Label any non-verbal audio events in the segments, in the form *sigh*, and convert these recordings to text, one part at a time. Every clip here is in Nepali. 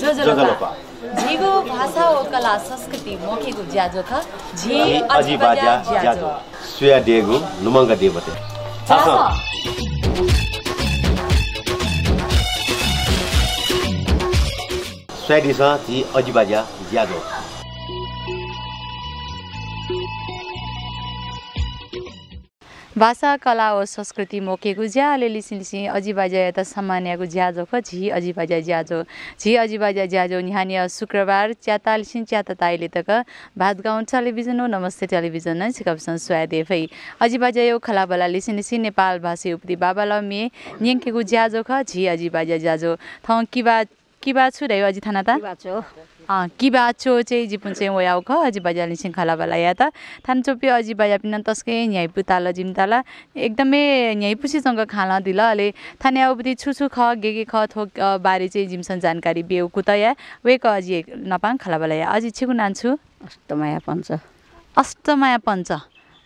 जोजोलोपा झिगो भाषा ओ कला संस्कृति मोखेगु ज्याजो था जी अजी बाजा ज्याजो सुया डेगु नुमंग देवते स्वादिसा झि अजी बाजा ज्याजो भाषा कला हो संस्कृति मोकेको ज्याले लिसिन लिसि अजिबाजा त सामान्यको ज्याजो ख झि अजिबाजा ज्याजो झि अजिबाजा ज्याजो यहाँनिर शुक्रबार च्यातालिसिन च्याताताइले च्याता ताइले त क भात गाउँ टेलिभिजन हो नमस्ते टेलिभिजन नै स्वादे स्वादेफै अजिबाजा यो खलाबला लिसिन नेपाल भाषी उपति बाबा लमे मे न्याङ्केको ज्याजो ख झि अजिबाजा ज्याजो थौ किबा कि बात छु रे अझ थाना त कि बात छु चाहिँ जिपुन चाहिँ ऊ ख अजी अझै बजालेसिङ खालावाला या त थाना अजी अझै बजापिना तस्कै यहाँ पुता लिमताला एकदमै इयाइपुसीसँग खाना दिल अले थाने आएपछि छु छु ख ख खोक बारे चाहिँ जिमसन जानकारी बेउ कु त या ऊ कजी नपाङ खालावाला या अजी छिको नान्छु अष्टमाया पन्छ अष्टमाया माया पन्छ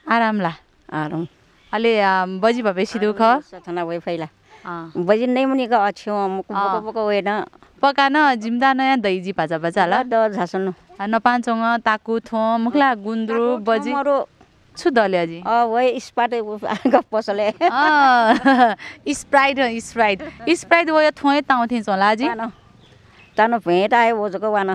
आराम ला अहिले बजी नै भएपछि खैला पकान जिम्दा नयाँ दैजी भाजा भाजा होला झासनु नपाँचौँ ताकु थोम मुखला गुन्द्रुक बजी छु दलियाजी स्पाइट पसले *laughs* स्प्राइट स्प्राइट *laughs* स्प्राइट वो थोए ताउँथिन्छ होला जी तानो भेट आयो बोजको वान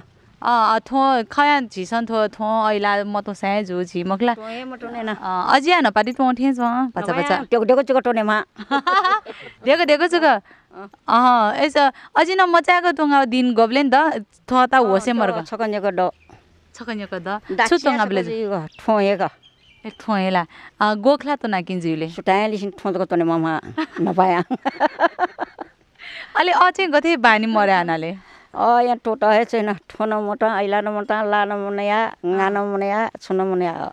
थो खया झिसन थो थो ऐला म त सय झु झिमकला मकला अजिया न पाटी तो ठे छ बच्चा बच्चा डेको टेको चुक टोने डेको देको देको चुक अह एस अजि न मचाको तुंगा दिन गबले नि त थो ता होसे मरको छकन्यको ड छकन्यको द छु तुंगा बले ठोएक एक ठोएला गोखला त नाकिन जुले सुटायले सिन ठोको तोने ममा नपाया अलि अझै गथे बानी मरे आनाले yang tota he cina thono ला ailano mota गा monaya ngano monaya chono monaya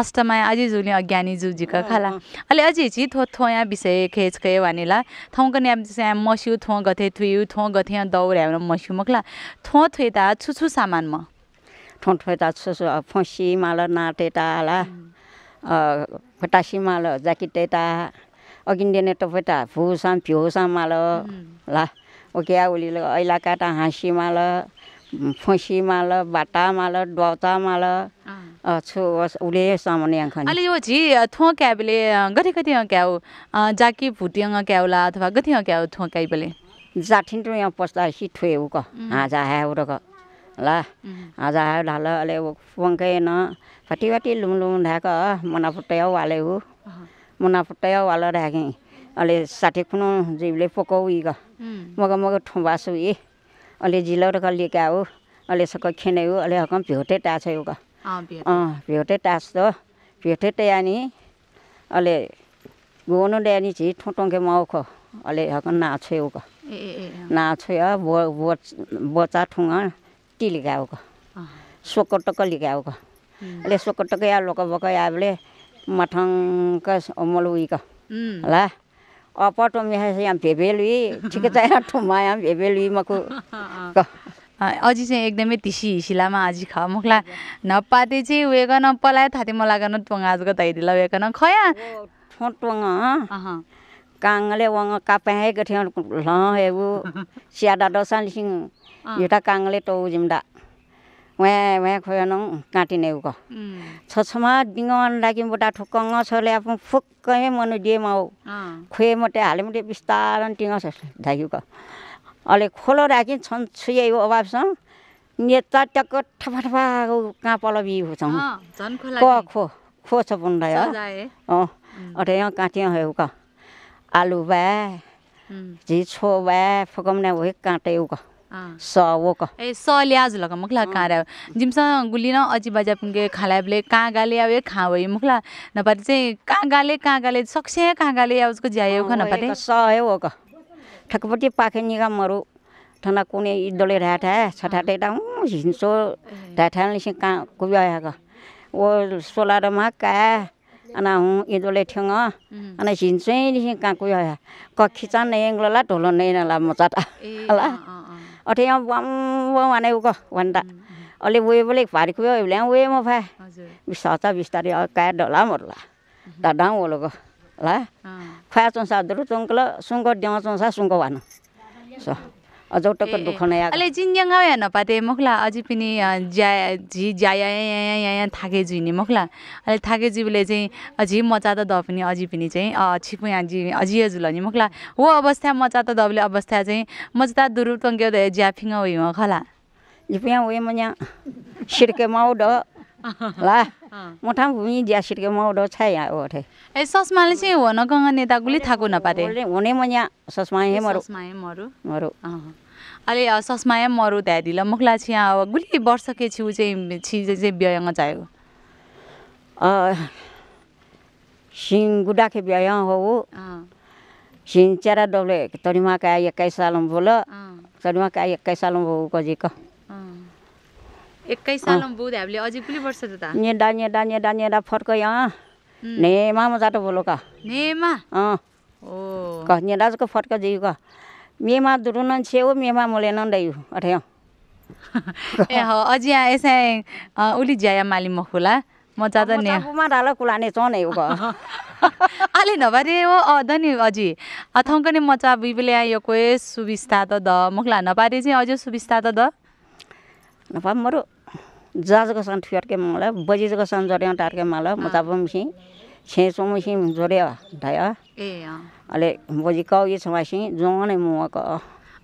अष्टमाया अझै जुने अज्ञानी जुजिक खाला अहिले अझै छि थो थो यहाँ विषय खेच खे भनेला थौँको न्याप चाहिँ मस्यु थो गथे थुयु थो गथे यहाँ दौड्या मस्यु मखला थो थुएता छुछु म थो थुएता छुछु फसी माल नाटेता होला फटासी माल ज्याकेटेता अगिन्डेने टपेटा फुसाम फिउसाम माल ला ओक्या उलिलो ऐला काँटा हाँसी माल फुसी माल बाटा माल माल छु उले सामान्य आँखा अलि यो झि थो क्याबले गति गति क्याउ जाकी भुटी क्याउला अथवा गति क्याउ थो क्याबले जाठिन्टु यहाँ पस्दा सिठो ठुए उक हाँजा ह्या उरक ल हाँजा ह्या ढाल अले फुङ्कै न फाटी फाटी लुम लुम ढाक मुनाफुट्टै वाले ऊ मुनाफुट्टै वाला ढाकेँ अहिले साठी खुनु जिउले पकाउ इग मग मग ठुम्बासु ए अलि झिलौर ख लिएका हो अलि सक खेने हो अलि हकम भ्योटे टाछ यो अँ भ्योटे टाछ त भ्योटे टयानी अलि गोनु ड्यानी छि ठुटोङ्के माउ अलि हकम नाछ यो क नाछ बो बचा ठुङ टिलिका हो क लिका हो अलि सोकोटक या लोक बक याबले मठङ्क अमल उइक ल a pato यहाँ hasa ठिकै छ यहाँ ya thuma yam अझै चाहिँ एकदमै तिसी हिसिलामा आजि ख मुखला नपाते चाहिँ उयो गर्न पलाए थाते लागन गर्न आजको धैरिला वेग न खया ठोट टोङ काङले वङ कापाएको थियो ल हेबु स्याडा डसान सिङ एउटा काङले टौ जिम्डा वहाँ वहाँ खुवानौँ काटिनेउको छछमा डिङ्गन लागि मोटा ठुक्कङ छोले आफू फुक्कै मनु डिएमा हो खुए मोटे हाले मोटे बिस्तार टिङ धाइको अहिले खोलो राखि छन् छुए हो अभावसँग नेत ट्याक्क ठफा ठफा कहाँ पलबी हुन्छौँ क खो खो छ पुन अँ अरे यहाँ काटिया हो क आलु भए झिछो भए फुकाउने नै हो काँटै उको सवोक ए स ल्याज लग मुखला काँडा जिमसा गुलिन अजी बाजा पुगे खालाबले कहाँ गाले आवे खावै मुखला नपाते चाहिँ कहाँ गाले कहाँ गाले सक्से कहाँ गाले आउजको ज्यायो ख नपाते सवोक ठकपटी पाखे निगमहरू ठना कुने इदले राठा छठाटे डाउ हिन्सो राठाले से कहाँ कुब्याको ओ सोलारमा का अना हुँ इदोले ठेङ अनि हिँड्छै कहाँ कुयो क नै एङ्लोला ढोलो नै नला मचाटा ल अठ्याइमा बाउ भनेको उको भन्दा अलि उयो बोले भारिखुयो भ्ल्याङ उयोमा फा सचा बिस्तारै काया डला मर्ला डाडा ओलोको ल फा चौँसा दुरु चुङ्कल सुङ्को ड्याउँ चौँसा सुङ्को सो अझौ टक्क दुःख नया अले आयो या पाते मखला अझै पनि ज्या झि ज्याया या थाके झिने मखला अहिले थाके जिबले चाहिँ अझै मजा त द पनि अझै पनि चाहिँ छिपु या जि अझै जुलनी मखला हो अवस्था मचा त दबले अवस्था चाहिँ मजता दुरु टङ्क्यो ज्याफिङ उयो खला इपया उयो मन्या सिड्के माउ *laughs* ल मुठा भूमि ज्या मौडो छ यहाँ ओठे ए ससमाले चाहिँ हो न गङ्गा नेतागुले थाको नपाते हुने म यहाँ ससमा हे मरु मरु मरु अलि ससमाया मरु त्यहाँदेखि मखला छ छिया अब गुली वर्षके छिउ चाहिँ छि चाहिँ व्ययङ चाहिएको सिङ गुडाखे व्यय हो सिङ चेरा डब्ले तरिमा का एक्काइस सालमा बोल तरिमा का एक्काइस सालमा भएको कजिक एक्काइस साल बुध हामीले अझै पनि वर्ष त नेडा नेडा नेडा नेडा फर्क यहाँ नेमा त बोलो का नेमा अँ ओ फर्क जिउ क मेमा न छेउ मेमा मोले न दयु अठे *laughs* ए हो यहाँ यसै उली ज्याया माली मखुला म जाँदा ने म डाला कुलाने चन यो अलि *laughs* आले हो ओ नि अझै अथौकने मचा बिबले यो कोही सुविस्ता त द मखला नपारे चाहिँ अझै सुविस्ता त द नपा मरो जाजको सान फियरके मलाई बजिजको सान जोड्यो टार्के मलाई म जाबम छि छेसोम छि ए अले बजि काउ इ छमासि जोंगने मुक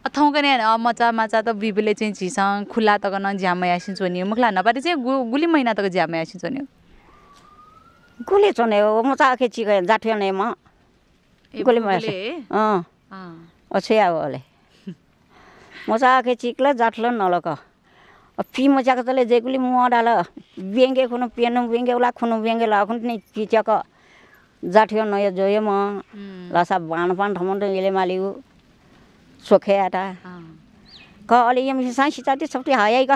अथौ कने मचा मचा त बिबीले चाहिँ झिसङ खुला त गर्न झ्यामै आसिन चोन्यो मुखला नपारी चाहिँ गुली महिना त झ्यामै आसिन चोन्यो गुले चोन्यो हो के छि चिक जाठ्यो नै म गुली महिना अ अ अछया ओले मजा के चिकला जाठ्ल नलक পিমচাকতলে যেগুলি মডাল বেঙ্গে খুনো পেন বেঙ্গে ওলা খুনো বেঙ্গে লা খুন পিচক জাঠিও নয় জয়ে ম म বান পান ঠমন এলে মালিউ सोखे आटा क अलि यम साइ सिताति सबति हाय ग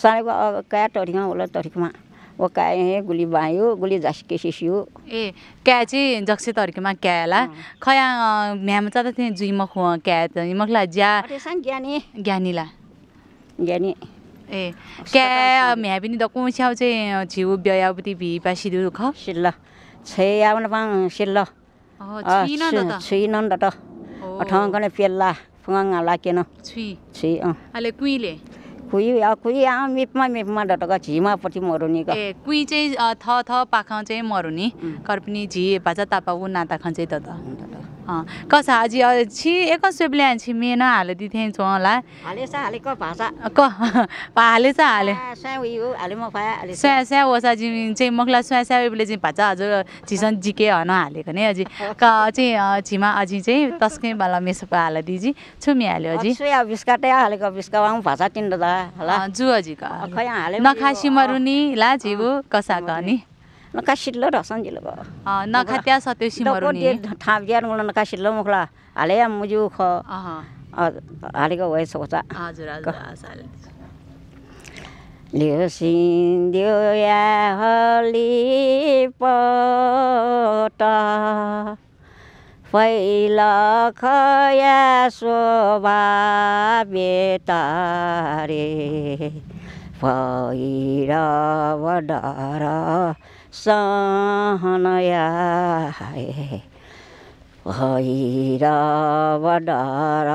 सारे कया टरिङ होला ओ काय गुली बायो गुली जासके सिसियो ए क्या चाहिँ जक्से क्या होला खया म्याम चाहिँ जुइम खुवा क्या त मखला ज्या ज्ञानी ज्ञानीला यानि ए क्या म्या पनि दकु कोस्याउ चाहिँ झिउ ब्याउपट्टि भी बासी दुख सिल्ल छेयाउन पाङ सिल्ल छुइन नि त ठाउँ गर्ने पेल्ला फुङ्गा लाकेन छि छि अँ अहिले कुइले कुइ कुइ आउँ मिपमा मिपमा डटक झिमापट्टि मरुनी ए कुइ चाहिँ थ थ पाखा चाहिँ मरुनी पनि झि भाजा तापा ऊ नाता चाहिँ त त कस आजी छि एक सेब्ल्या छि मेन हाले दिथे छ होला हाले सा हाले क भाषा क *laughs* हाले सा हाले स्या उयो हाले म फाया हाले स्या ओसा वसा चाहिँ मखला स्या स्या उयोले चाहिँ भाषा हजुर छिसन जिके हन हालेको नि अझै क चाहिँ छिमा अझै चाहिँ तस्के बाला मेसो हाले दिजी छुमी हाले अझै सुया बिस्काटे हालेको बिस्का वाङ भाषा तिन्डला हला जु अझै क खया हाले नखासी मरुनी ला जिगु कसा गनी नका रसन रसन जिल नखात्या सतेशी मरुनी ठाप ज्यान गुण नका शिल्ल मुखला हाले या मुजु ख हालेको भए सोचा हजुर हजुर लियो सिन्दियो या हली पट फैल खया शोभा बेटारे फैर डर सहनया भैरव डर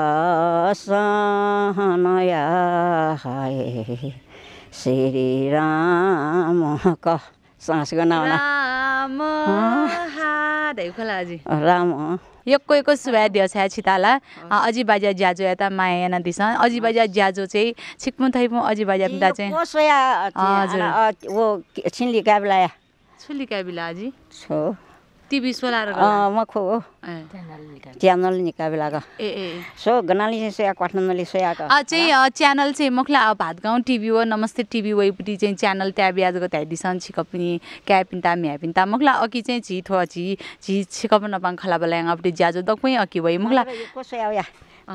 सहनया श्री राम क सासको नाम राम यक्कैको सुवाद्य छ छिताला बाजा ज्याजो यता माया याना दिस बाजा ज्याजो चाहिँ छिक्मु थैपु अजिबाजा चाहिँ हजुर ओ छिनली गाब्लाया Sulika bilaji. So. TV solar म खो ma kho. च्यानल निका लाग ए ए सो गनाली चाहिँ सोया काठमाडौँले सोयाको अ चाहिँ च्यानल चाहिँ मखला भातगाउँ टिभी हो नमस्ते टिभी वैपट्टि चाहिँ च्यानल त्यहाँ ब्याजको त्यहाँ डिसन छिकपिनी क्या पिन्ता म्या पिन्ता मखला अकि चाहिँ छि थो छि झि छिकप नपाङ खला बोला अपट्टि ज्याजो दक्पै अकि भई मखला कसोया या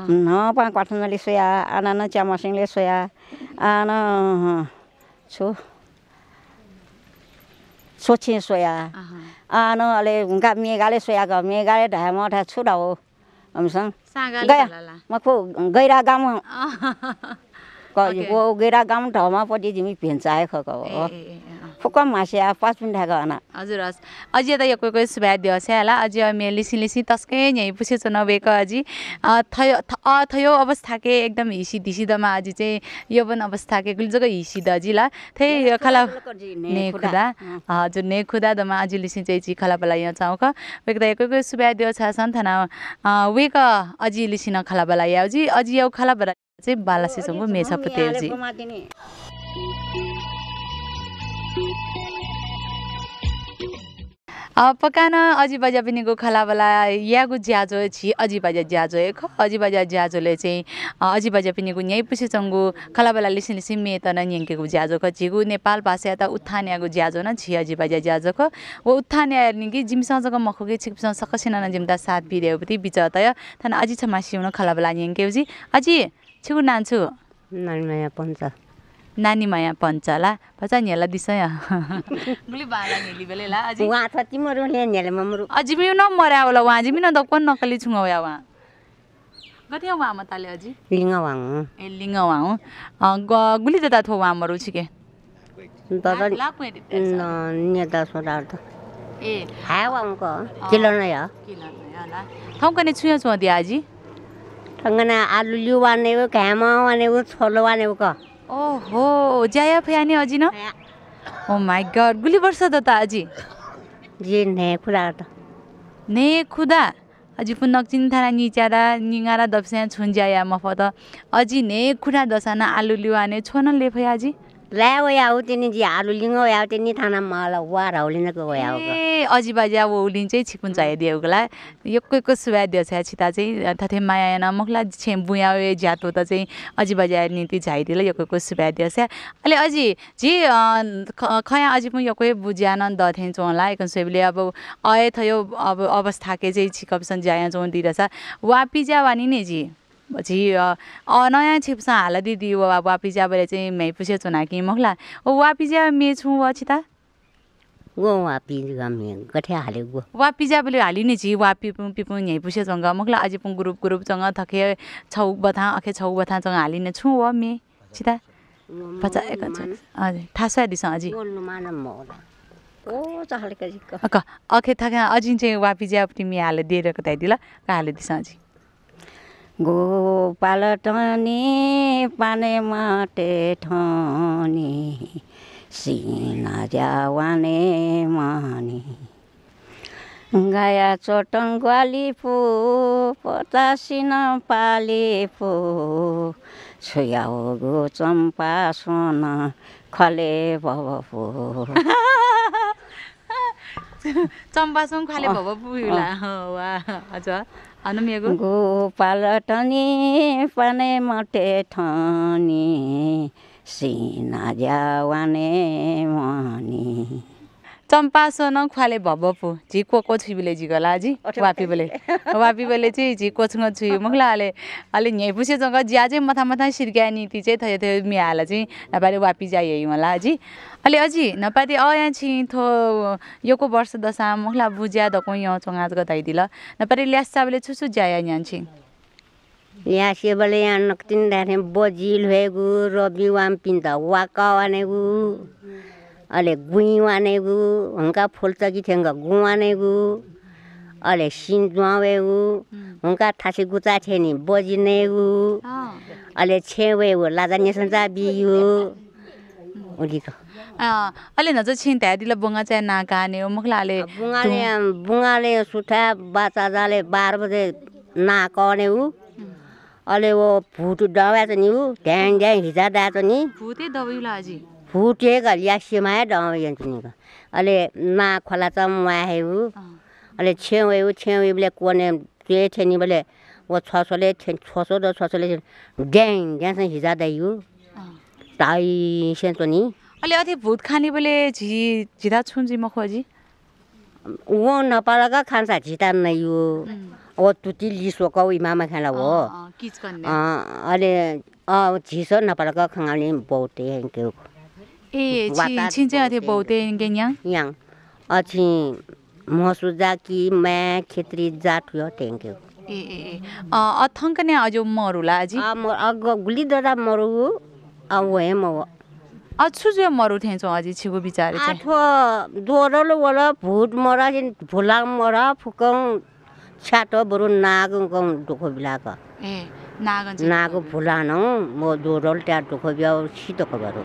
नपाङ काठमाडौँले सोया आना न च्यामसिङले सोया आना छु सोचिन सोया न अले हुंका मेघाले सोया ग मेघाले ढाया म ढा छु हो हमसँग गया खो गैरा गाउँ गैरा गाउँ ठाउँमा पट्टि तिमी भेन्चाए खो हो फुकम हाँस्या पचमुन्ठाको हन हजुर हस् अझ त यो कोही कोही दियो हस्या होला अझ मेरो लिसी लिसी तस्कै यहीँ पुसे चो नभएको अझै थयो अ थयो अवस्थाके एकदम हिसी धिसिदमा अझ चाहिँ यो यौवन अवस्थाके गुल्जोको हिसिद अजिला थे खला ने खुदा हजुर ने खुदा दमा अझ लिसी चाहिँ छि खला बला यहाँ चाउक वेक त यो कोही कोही सुभाद्य छ सन्थाना वेक अझ लिसिन खला बला याउजी अझ याउ खला बला चाहिँ बालासेसँगको मेसा पुतेजी पकान अजिबाजा पिनेको खलाबला यागु ज्याजो छि बजा ज्याजो ख अजिबाजा ज्याजोले चाहिँ अजिबाजा पिनेको न्याय पुसेचङ्गु खलाबला लिसिन लिसिन मे त न्याङ्केको ज्याजो ख झिगु नेपाल भाषा त उत्थान यागु ज्याजो न छि बजा ज्याजो ख व उत्थान या कि जिमसँगको छि छिपसँग सकसिना न जिम्दा साथ बिरेपति बिच तय थान अजी छ मासिउन खलाबला न्याङ्केउजी अजी छिगु नान्छु नानीमा यहाँ नानीमाया पञ्चला होला दिसै अजिमी न मरे होला उहाँ अजिमी न दक्कन नकली छुङ उहाँ कति उहाँ म अझै लिङ ए लिङ वाङ ग गुली जता थो उहाँ मरु छिके ए हाय दिया आलु लिउ व घामा वाने छोलो वाने हो क ओहो जाया फयाने अजी न ओ माय गॉड गुली वर्ष दता त अजी जे ने खुदा त ने खुदा अजी पुन नक्चिन थाना निचारा निगारा दप्स्या छुन जाया मफ त अजी ने खुदा दसाना आलु लिवाने छोन लेफया अजी ल्याया हो त्यहाँदेखि जी हालु लिङ या त्यहाँदेखि थाना मलाई वार हौलिनको गया हो ए अजी बाजी अब उलिन चाहिँ छिकुन चाहियो देउकोला यक्कैको सुवा दियो छ छिता चाहिँ तथे माया न मखला छे बुया ज्यातो त चाहिँ अजी बाजी आएर निति झाइदिएला यक्कैको सुवा दियो छ अहिले अजी जी खया अजी पनि यक्कै बुझ्यान न दथेँ चौँला एक सुबले अब अय थयो अब के चाहिँ छिकपसन जाया चौँ दिइरहेछ वा पिज्या वानी नि जी पछि नयाँ छिप्सा हाल दिदी अब वापिज्या बेला चाहिँ पुसे चुना कि मखला ओ वापिज्या मे छु वा गो वापि गमे गठ्या हाले गो हालि नि छि वापि पिपु पिपु यहीँ पुस्यो जंगा मखला अझै ग्रुप ग्रुप थके छौ बथा अखे छौ बथा जंगा हालि छु व मे छिता पचाएको छ हजुर थासा अझै बोल्नु मानम थके अझै चाहिँ वापिज्या तिमी मे हाले दिएर कतै दिला हाले दिस अझै गोपाल टनी पाने माटे ठनी सिना जावाने मानी गाया चोटन ग्वाली पो पतासिन पाले पो छुयाओ गो चम्पा सुन खले भव पो सुन खाले भव पुग्ला हजुर गोपाल टनी पाने मटे ठनी सिना ज्यावाने मनी चम्पा सोन खुवाले भबपु झिको कोछुबिले झिकला जी वापी बोले वापी बले चाहिँ झिको छुङ छु मुखलाले अलि हेपुसे जग्गा ज्या चाहिँ मथा मथा सिर्क्या नीति चाहिँ थियो थियो मिहाल चाहिँ नेपाली वापी जायो होला जी अलि अझै नपाती अया छिथो योको वर्ष दशा मखला बुज्या धको यहाँ चोङाज गताइदिल नपाति ल्यास चाबले छुसु ज्याया यहाँ छि यहाँ सेबले यहाँ नक्तिन दाने बजिल भेगु रबी वाम पिन्त वाका वानेगु अहिले गुइ वानेगु हुन्का फुलचकी थ्याङ्क गु वानेगु अहिले सिन जुवावेगु थासी गुचा थिए नि बजिनेगु अहिले छेवेगु लाजा नेसन्चा बियो उदिको अहिले चाहिँ छिन्ता दिला बुङ्गा चाहिँ नाकाने हो मुखलाले बुङ्गाले बुङ्गाले सुठा बाचा जाले बाह्र बजे नाकाने ऊ अहिले ऊ फुट दबाए त नि ऊ ढ्याङ ढ्याङ हिजा दा त नि फुटे दबाइला हजुर फुटे घलिया सिमाए दबाइन्छ नि अहिले ना खोला त मुहाए ऊ अहिले छेउ ऊ छेउ कोने के थियो नि बेले वो छ सौले छ सौ र छ सौले ड्याङ ड्याङ हिजा दाइयो ताइसेन्तो नि अले अति भूत खाने बोले झि झिदा छुन जी मखोजी अजी वो नपालाका खान्छ झिता नै यो ओ तुति लिसोक उयो मामा खाना हो अहिले झिसो नपालाका खाने बहुते हेङ्क्यो ए छिन चाहिँ अथे बहुते याङ याङ अछि मसु जाकी म्या खेत्री हो थैंक थ्याङ्क्यु ए ए अथङ्क नै अझ मरुला अजी गुली दादा मरु अब हे म अछुजो मरु ठेचो छिगु विचार बिचारे आठो दोरल वल भूत मरा जिन भुला मरा फुकौ छाटो बरु नाग गौ दुखो बिलाक ए नाग नाग भुला न म दोरल त्या दुखो बियाव छितो खबर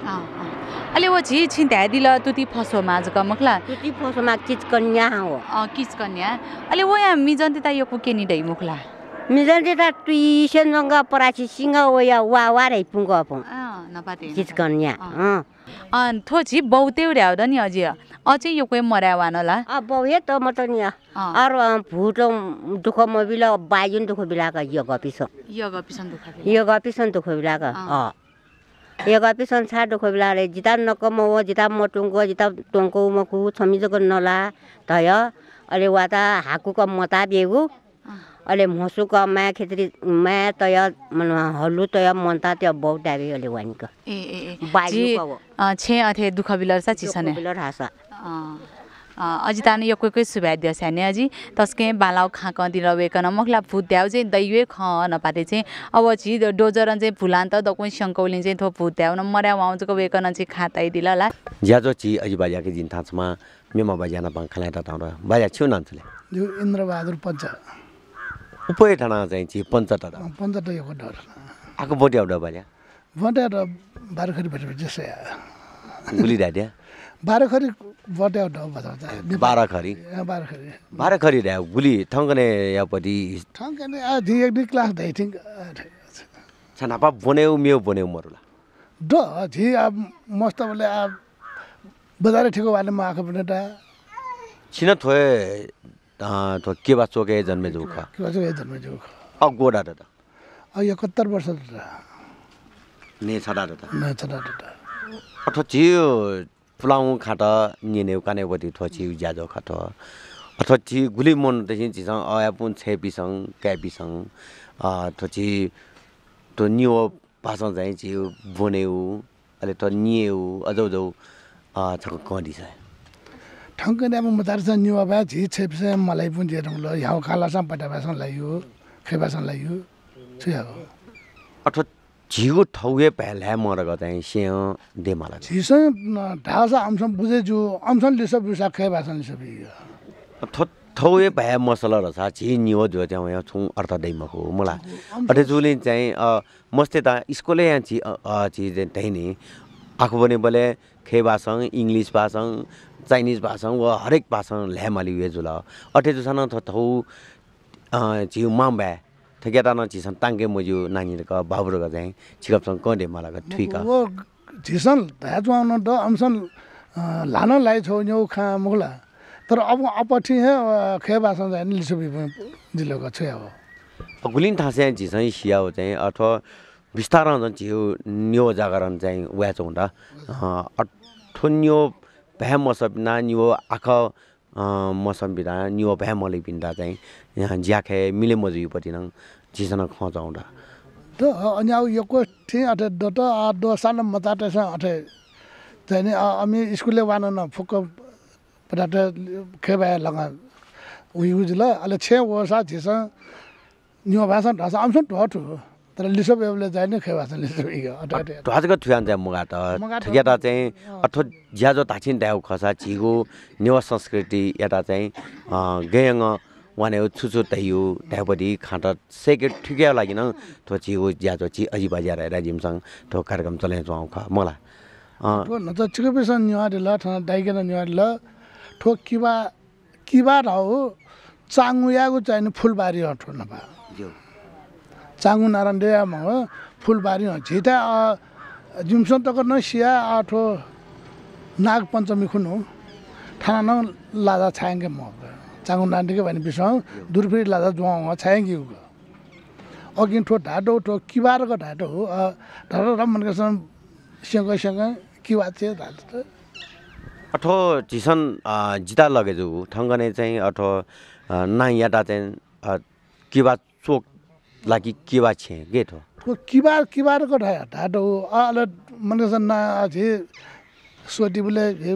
अले व झी छि दिल तुति फसो माज गमकला तुति फसो मा किच कन्या हो अ किच कन्या अले व या मिजन्ते ता यो कुके नि दै मुखला 미달데다 뛰셨는가 보라치 싱가오야 와와래 분거 봉. 어, 나빠데. 지스건냐. अ अन थो छि बौतेउर्याउ त नि अझै अझै यो कोही मरायो होला बौहे त म त नि अरू भुटो दुख म बिल बाजुन दुःख बिलाक यो गपिसन यो गपिसन दुःख यो गपिसन बिला ग अ यो गपिसन छा दुख बिलाक रे जिता नक म हो जिता म टुङ्को जिता टुङ्को म कु खु छमिजको नला तय अहिले वा हाकु क मता बेगु अहिले मुसुक माया खेत्री माया तय हल्लु तय मनता त्यो बहुत डाबी अहिले वानिक छे अथे दुःख बिलर सा छिसने बिलर हासा अजी ताने यो कोही कोही सुभ्या दियो सानी अजी तस्के बालाउ खाँक दिलवेक नमकला फुत द्याउ चाहिँ दैवे ख नपाते चाहिँ अब चाहिँ डोजर चाहिँ फुलान त दकुइ शङ्कौली चाहिँ थो फुत द्याउ न मर्या वाउँचको वेकन चाहिँ खाताइ दिला ला ज्याजो छि अजी बाजाके जिन थाँचमा मेमा बाजा न त बाजा छेउ नान्थले इन्द्रबहादुर पञ्चा ಉಪೇಟ್ ಹಣ ಜಾಂಚಿ ಪಂಚಟಡ ಪಂಚಟ ಕೊಟ್ಟವರು ಆಕ ಬೋಟಿ ಅವ್ಡ ಬಾಲ್ಯ ಬಟ್ಯಾಟ ಬಾರಖರಿ भेटेपछि जसै गुली ढाड्या बाह्रखरी बट्या बाह्रखरी बाह्रखरी बाह्रखरी ढ्या गुली ठङ्कने यापट्टि ठङ्कने आधी एक दुई क्लास धाइ ठिङ छनापा बन्यो मेउ बन्यो मरुला ड झि अब मस्त बोले अब वाले म आएको पनि छिन थोए के केवा चोके जन्मे जोख अब गोडा एकहत्तर वर्ष दादा ने खाट निने काने थो थोछि ज्याजो खाट अथवा छि गुली मन देखि छिसङ अयापुन छेपिसङ क्यापिसङ थोछि त्यो नियो पासङ चाहिँ छि बोनेउ अहिले त निएउ अझौ अझौ छ कन्डिसन ठङ्कने अब मुतार न्युवा भए छि छेपसे मलाई पनि दिएर ल ह्याउ खालासँग पटाभासँग लाइयो खेपासँग लाइयो छु अब अठ झिगो ठौगे पहला मर गताइ सिंह देमाला छिस ढासा आमसँग बुझेजु आमसँग लिसो बिसा खेपासँग लिसो बियो थौए भए मसला रसा छि निओ जो त्यहाँ यहाँ छौँ अर्थ दैमको मलाई अठेचुले चाहिँ मस्ते त स्कुलै यहाँ छि छि त्यहीँ नि आफू पनि बोले खे भाषाङ इङ्ग्लिस भाषाङ चाइनिज भाषा वा हरेक भाषा ल्यामाली वेजुल अठेजुसान जुला अठे थौ छिउ माम्बा थेकेटा न छिसन ताङ्के मजु नानी का चाहिँ छिकपसँग कन्डे माला का ठुइका वो त अमसन लान लाइ छौ न्यौ खा मुला तर अब अपठी हे खे भाषा चाहिँ लिसुबि जिल्लाको छु अब गुलिन थासे झिसन सियाओ चाहिँ अथवा बिस्तारो झन् न्यो जागरण चाहिँ उया छौँ अठो न्यो पहमों पिन्दान यो आखा मौसम पिन्दान भ्याम पहमोले पिन्दा चाहिँ यहाँ ज्याखे मिले मजु पटिनाङ झिसन खच त अनि अब यो ठिक अठे दट दो सानो मताटेस अठे चाहिँ नि हामी स्कुलले वान न फुक्क पटाटे खेबाय लगा उयुज ल अहिले छे वर्ष झिस न्यु भाषा ढासा आउँछ ढठु तर लिसो बेबले चाहिँ खेवासन लिसो ठुवाजको थुया चाहिँ मुगा त ठुकेटा चाहिँ अथवा ज्याजो धाछिन त्यहाँ खसा छिगो नेवा संस्कृति यता चाहिँ गेयङ वाने छुचु तैयो त्यहाँपट्टि खाँट सेके ठुक्या लागिन थो छिगो ज्याजो छि अजी बजार राजिमसँग थो कार्यक्रम चलाइन्छ ख मलाई त छिको पिसन निवारी ल ठन डाइकेन निवारी ल ठो किबा किबा हो चाङुयाको चाहिने फुलबारी अठो नभए चाङु नारायण डेयामा हो फुलबारी हो झिटा जिमसन तक न सिया आठो नाग पञ्चमी खुन हो थाना न लाजा छायाङ्गे म चाङु नारायणकै भने बिर्साउँ दुर्फी लाजा जुवाउँ छायाङ्गी उको अघि ठो ढाँटो ठो किबारको ढाँटो हो ढाँटो र मनकासँग स्याङ्गसँग किवा चाहिँ ढाटो अठो झिसन जिता लगेजु ठङ्गने चाहिँ अठो नाइयाटा चाहिँ किवा लागि के बा गेट हो को किबा किबा र गठा हटा त हो अल मने जन न सोटी बुले हे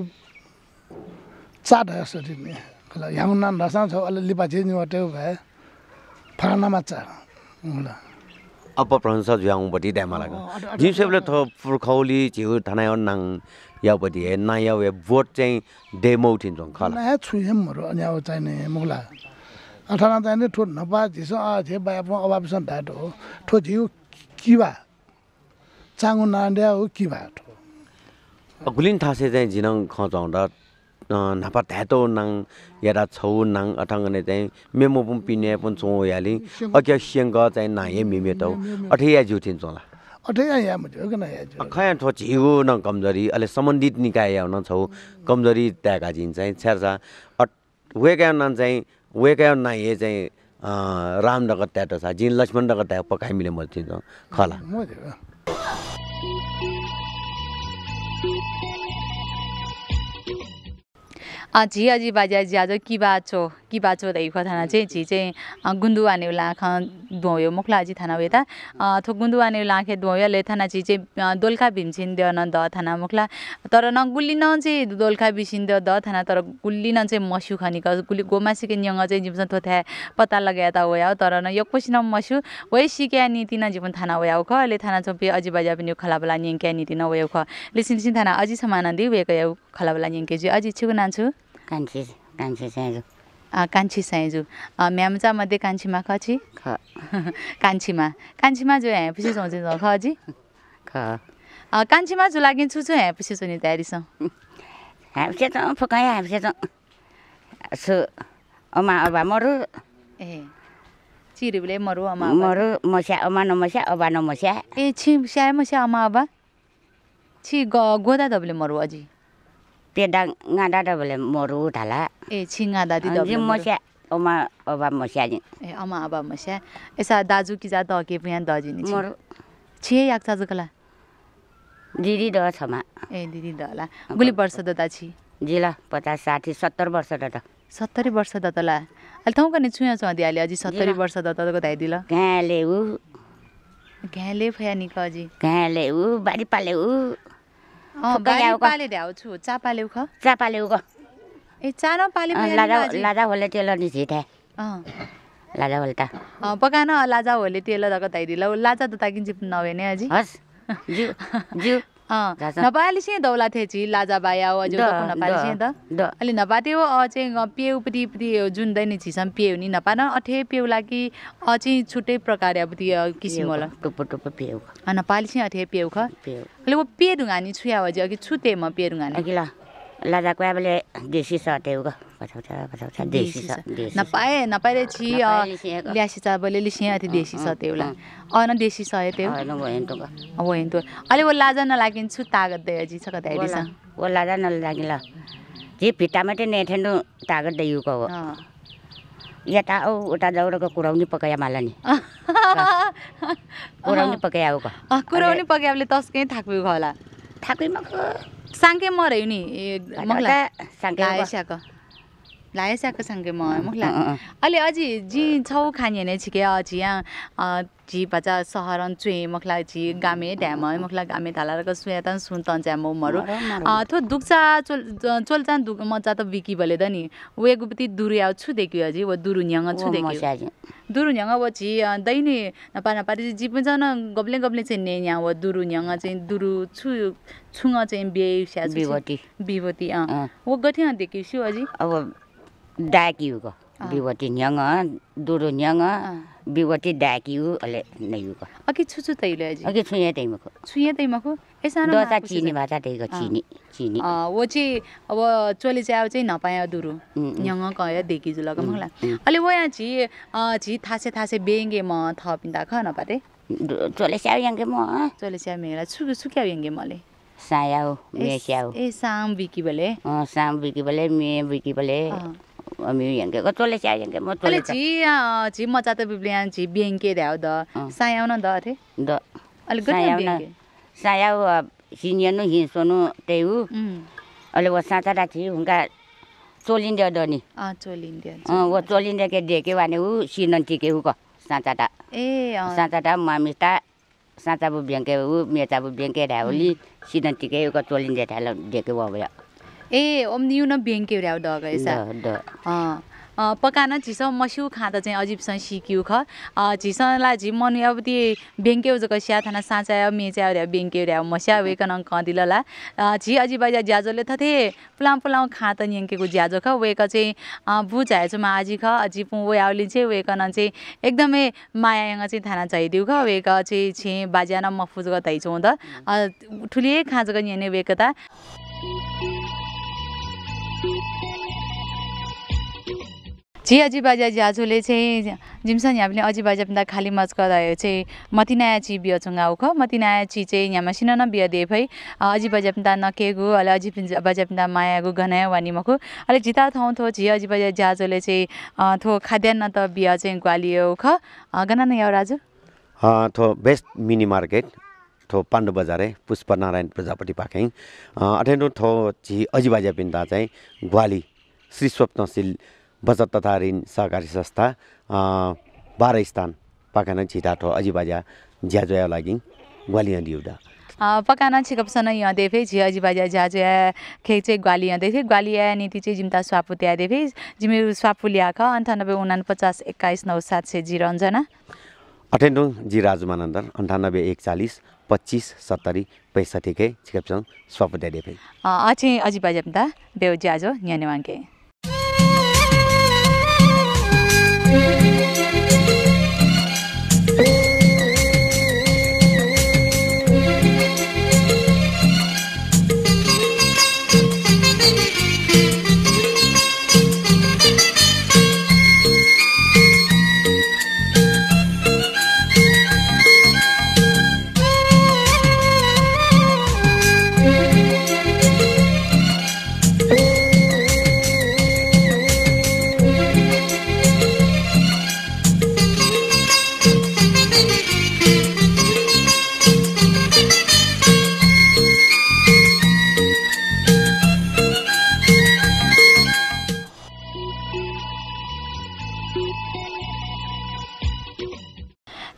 चाड है सोटी नि खला याम न छ अल लिपा छ नि वटे भए फराना माचा चा अब प्रहंस जुयाउ बटि दे मा लाग जि सेबले थ पुरखौली जिउ थनाय न न या बडी ए न वे वोट चाहिँ डेमो थिन जों खला न छु हम र अन्य चाहिँ नि मुला अठाना चाहिने ठो नपा झिसो झे बाबा अबाबिसन ढाट हो ठो झिउ किवा चाङु नान्ड्या हो किवा ठो गुलिन थासे चाहिँ झिनङ खचाउँदा नापा ध्यातो नाङ यारा छौ नाङ अठाङ्गने चाहिँ मेमो पनि पिने पनि चौँ यालि अख्या सिङ्ग चाहिँ नाहे मिमे त तौ अठे या झुठिन चौँला अठे या या ठो झिउ न कमजोरी अहिले सम्बन्धित निकाय आउन छौ कमजोरी त्यागा जिन चाहिँ छ्यार्छ अट वेगा नाम चाहिँ उयोकै ए चाहिँ रामनगर ट्याटो छ जिन लक्ष्मण नगर ट्याटो पकाइ मिले मैले चिन्छ खला अझी अझी बाजी अझी आज कि बात हो कि बाचो दहीखुवा थाना चाहिँ झि चाहिँ गुन्दुवाने आने लाख धोयो मुखला अझै थाना वेता थो गुन्दु नेउ लाखे धोयो ले थाना झि चाहिँ दोलखा भिम्सिन दियो न द थाना मुखला तर न गुल्ली न चाहिँ दोलखा भिसिन द थाना तर गुल्ली न चाहिँ मसु गुल्ली गुली के न्यङ चाहिँ जिम्सन थो थ्या पत्ता लगाए त वया तर न यो क्वेसन मसु वै सिक्या नीति न जीवन थाना वयाउ ख ले थाना चोपे अझै बाजा पनि खला बेला न्याङ्क्या नीति वयाउ ख लिसिन सिन थाना अझै समानन्दी वेको खला बेला न्याङ्के चाहिँ छु इच्छुको नान्छु कान्छे कान्छी चाहिँ कान्छी साइजु म्यामचा मध्ये कान्छीमा खची ख *laughs* कान्छीमा कान्छीमा जो ह्यापछि सोचे खजी ख कान्छीमा जो लागि छु छु पछि छु नि तयारीसँग ह्याप्से *laughs* त फुकाएँ ह्याप्से त छु अमा अबा मरु ए चिरुले मरु अमा मरु मस्या अमा नमस्या अबा नमस्या ए छि स्या मस्या अमा अबा छि गोदा दबले मरु अझै 배당 나라라 볼래 मरु 달라. ए छिङा दादी अनि दबले मस्या ओमा ओबा मस्याजी ए अमा अब मस्या एसा दाजु कि जा दके पुया दजिनी मरु छिए याक चाजुकला दिदी द छमा ए दिदी दला गुली वर्ष दता छि जिला पचास साठी सत्तर वर्ष र त सत्तरी वर्ष दतला अहिले ठाउँ कने छुया छ दियाले अझै सत्तरी जिला। वर्ष दतको धाइ दिल कहाँले ऊ घ्याले फया निको अझै घाँले ऊ बारी पाले ऊ ल्याएको चापालेउ ख चापालेउ लाजा लाजा होले तेल लाजा त ताकिन्छ नभए नि हजुर नपाले चाहिँ दौला थे छि लाजा बाया ओ जो को त अलि नपाते हो अ चाहिँ पेउ पति पति जुन दैनि छि सम पेउ नि नपान अठे पेउ लागि अ चाहिँ छुट्टै प्रकार अब ति किसिम होला टोप टोप पेउ अ नपाले अठे पेउ ख पेउ अलि वो पेरुङानी छुया हो जो कि छुते म पेरुङानी अकिला लाजा को अब देसी सटेउ ग नपाए नपाएर छि ल्यासी छ अलिअलि सिया थियो देशी छ त्यो अन देशी छ त्यो अब अलि ऊ लाज नलागिन्छु छु तागत दे अजी छ कतै छ वो लाज नलागि ल जे फिट्टा मात्रै ने तागत दे युको यता औ उता जाउडको कुराउनी पकाया माला नि कुराउनी पकाया उको कुराउनी पकायाले तस्कै थाक्बे होला थाक्बे साङ्के मऱ्यो मरे नि स्याको सँगै म मुखला अलि अझै जी छौ खाने नै छिके अझ यहाँ जि बजा सहरन चुए मखला जि गामे ढ्याम मखला गामे धाला रक सुया तन सुन तन ज्याम थो दुख्छ चोल चोल दुख मजा त बिकी भले त नि एक गुपति दुरु आउ छु देख्यो अझै व दुरु छु देख्यो दुरु न्याङ व जी नपा नपा जी पनि जन गब्ले गब्ले चाहिँ ने या व दुरु चाहिँ दुरु छु छुङ चाहिँ बिहे स्याजु बिभती बिभती अ व गठिया देखिसु अजी अब ದಾಕಿಯುಗ बिवटी न्याङ दुरो न्याङ बिवटी डाकिउ अले नयुको अकि छुछु तैले अजि अकि छुया तैमको छुया तैमको ए सानो चिनी भाषा तैको चिनी चिनी अ वो चाहिँ अब चोले चाहिँ अब चाहिँ नपाए दुरु न्याङ कयो देखिजु जुल मलाई अले वो यहाँ छि छि थासे थासे बेङ्गे म थपिँदा ख नपाते चोले स्याउ यांगे म चोले स्याउ मेला छु सुक्याउ यांगे मले सायाउ स्याउ ए साम बिकी बले अ साम बिकी बले मे बिकी बले 어미 연계 झि झि 샤 연계 द द अलि त्यही हो अहिले ऊ साँचाटा राखी हुँदा चोलिन्दियो डनी चोलिन्डिया ऊ चोलिन्डिया के भने ऊ सिनन को क साँचाटा ए साँचाटा मामिटा साँचाबु ब्याङ्के ऊ मेचाबु ब्याङ्के ढाउली सिनन टिके ऊ क ढाल भयो ए 엄니유는 비행기라고 그래서 पका पकान झिसो मस्यु खाँदा चाहिँ अजिबसँग सिक्यु ख झिसलाई झि मन अब त्यो बेङ्के जको स्या थाना साँचा मेच्या रे बेङ्के रे मस्या वेकन कँदिलला झि अजिब ज्याजोले थथे पुलाउँ पुलाउँ खाँत निङ्केको ज्याजो ख वेक चाहिँ बुझाएछु म आजी ख अझि उयो आउली चाहिँ वेकन चाहिँ एकदमै मायाङ चाहिँ थाना चाहिदिउ ख वेक चाहिँ छे बाज्यान मफुज गतैछु त ठुलिए खाँचोको नियने वेकता छि अझै बाजा ज्याझोले चाहिँ जिमसन हामीले अझै बाजा पनि खाली मच गरायो चाहिँ मति नयाँ ची बियो छुङ्गा उख मति नयाँ ची चाहिँ यहाँ मसिन न बियो देफै अझै बाजा पनि नकेगु अले अझै बाजा पनि मायागु घनायो भने मखु अलिक जिता ठाउँ थो झि अजी बाजा ज्याझोले चाहिँ थो खाद्यान्न त बियो चाहिँ ग्वालियो उख गन न यो राजु थो बेस्ट मिनी मार्केट थो पाण्डु पुष्प पुष्पनारायण प्रजापति पाखेङ अठेन्डो थो झि अजी बाजा पिन्दा चाहिँ ग्वाली श्री स्वप्नशील बचत तथा ऋण सहकारी संस्था बाह्र स्थान पाकाना छिटाठो अजिबाजा ज्याजोया लागि ग्वालियर दिउँदा पकाना छिकपसन यहाँ देफे झि अजिबाजा ज्याजो खे चाहिँ ग्वालिया देफे ग्वालिया नीति चाहिँ जिम्ता स्वापु त्यहाँ देफे जिमी स्वापु ल्याएको अन्ठानब्बे उना पचास एक्काइस नौ सात सय जिरो अन्जना अठेन्डो जी राजुमानन्दर अन्ठानब्बे एकचालिस पच्चिस सत्तरी पैँसठीकै छिकपसन स्वापु त्यहाँ देफे अझै अजिबाजा बेउ ज्याजो यहाँ नेवाङ्के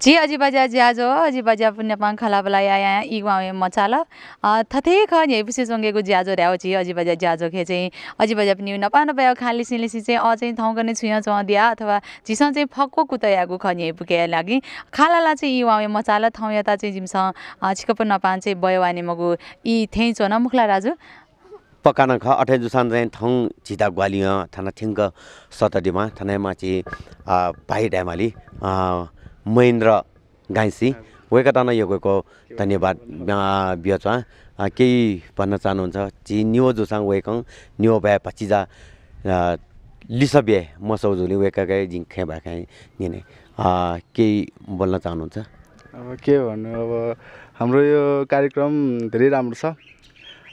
जी अजिबाजा ज्याजो अजिबाजा पुण्यपाङ खलाबलाया या इगुवा मचाल थथे यही झेपुसी सङ्गेको ज्याजो ल्याओ अजी अजिबाजा ज्याजो खे चाहिँ बजा पनि नपा नपायो खाली सिलिसी चाहिँ अ चाहिँ ठाउँ गर्ने छुया चौ दिया अथवा झिस चाहिँ फक्को कुतयाको यही झेपुके लागि खालाला चाहिँ इगुवा मचाल ठाउँ यता चाहिँ जिम्स छिकप नपान चाहिँ बयवाने मगु इ थेइ न मुखला राजु पकान ख अठै जुसान चाहिँ ठाउँ झिता ग्वालिङ थाना ठिङ्क सतडीमा थानामा चाहिँ भाइ डामाली महेन्द्र घाइसी यो योगको धन्यवाद बियोच केही भन्न चाहनुहुन्छ चि न्यो जोसाङ वेकङ न्यो भ्या पचिजा लिसब्य झिङ खे जिङ्खे खाएँ निने केही बोल्न चाहनुहुन्छ अब के भन्नु अब हाम्रो यो कार्यक्रम धेरै राम्रो छ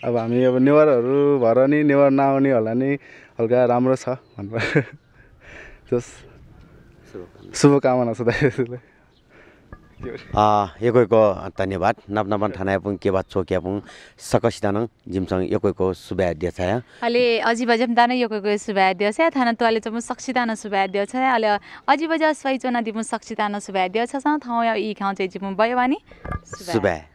अब हामी अब नेवारहरू भएर नि नेवार नआउने होला नि हल्का राम्रो छ भन्नुभयो *laughs* जस शुभकामना छ दाजुलाई एकैको धन्यवाद थाना थानापुङ के बात चोक्यापुङ सकस दानङ जिमसँग एकैको सुभा छ अहिले अजी बजम दान एकैको सुभा छ थाना तुवाले चाहिँ म दान सुभा छ अहिले अजी बजा सही चोना दिमु सक्सी दान छ ठाउँ या इ खाउँ चाहिँ जिमु भयो भने शुभ